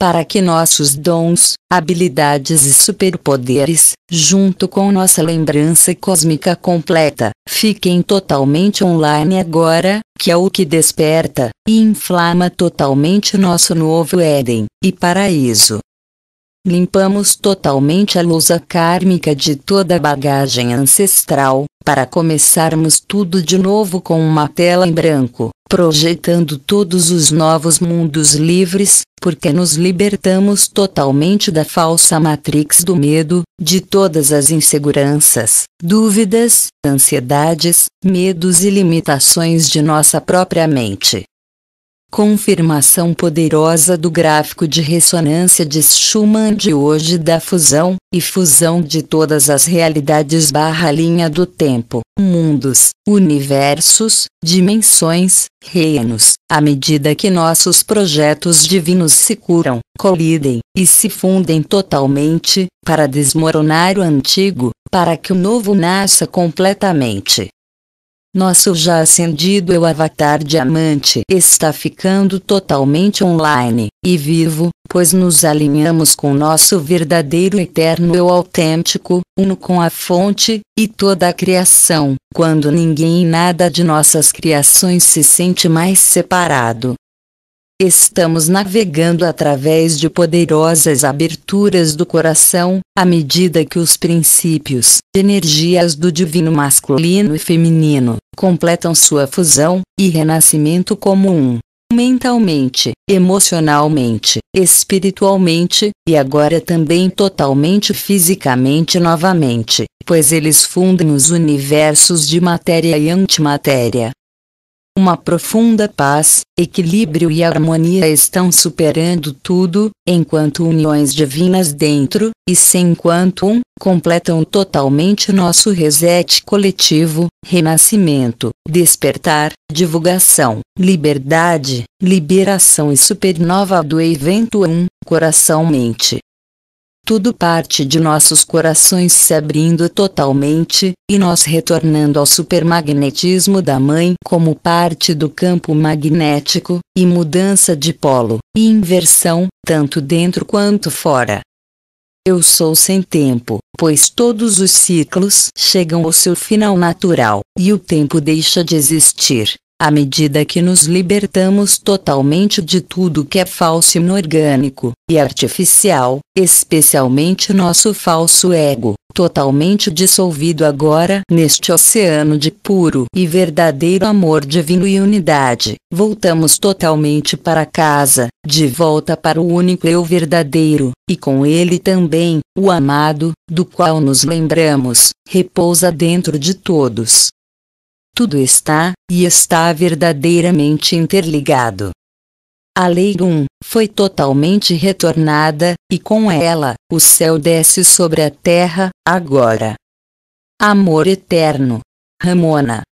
para que nossos dons, habilidades e superpoderes, junto com nossa lembrança cósmica completa, fiquem totalmente online agora, que é o que desperta e inflama totalmente nosso novo Éden e paraíso. Limpamos totalmente a lousa kármica de toda a bagagem ancestral, para começarmos tudo de novo com uma tela em branco projetando todos os novos mundos livres, porque nos libertamos totalmente da falsa matrix do medo, de todas as inseguranças, dúvidas, ansiedades, medos e limitações de nossa própria mente confirmação poderosa do gráfico de ressonância de Schumann de hoje da fusão, e fusão de todas as realidades barra linha do tempo, mundos, universos, dimensões, reinos, à medida que nossos projetos divinos se curam, colidem, e se fundem totalmente, para desmoronar o antigo, para que o novo nasça completamente. Nosso já acendido eu avatar diamante está ficando totalmente online e vivo, pois nos alinhamos com nosso verdadeiro eterno eu autêntico, uno com a fonte e toda a criação, quando ninguém e nada de nossas criações se sente mais separado, Estamos navegando através de poderosas aberturas do coração, à medida que os princípios, energias do divino masculino e feminino, completam sua fusão e renascimento como um mentalmente, emocionalmente, espiritualmente, e agora também totalmente fisicamente novamente, pois eles fundem os universos de matéria e antimatéria, uma profunda paz, equilíbrio e harmonia estão superando tudo, enquanto uniões divinas dentro e sem quanto um completam totalmente nosso reset coletivo, renascimento, despertar, divulgação, liberdade, liberação e supernova do evento 1, coração-mente tudo parte de nossos corações se abrindo totalmente, e nós retornando ao supermagnetismo da mãe como parte do campo magnético, e mudança de polo, e inversão, tanto dentro quanto fora. Eu sou sem tempo, pois todos os ciclos chegam ao seu final natural, e o tempo deixa de existir, à medida que nos libertamos totalmente de tudo que é falso inorgânico e artificial, especialmente nosso falso ego, totalmente dissolvido agora neste oceano de puro e verdadeiro amor divino e unidade, voltamos totalmente para casa, de volta para o único eu verdadeiro, e com ele também, o amado, do qual nos lembramos, repousa dentro de todos. Tudo está, e está verdadeiramente interligado. A Lei 1 foi totalmente retornada, e com ela, o céu desce sobre a terra, agora. Amor Eterno. Ramona.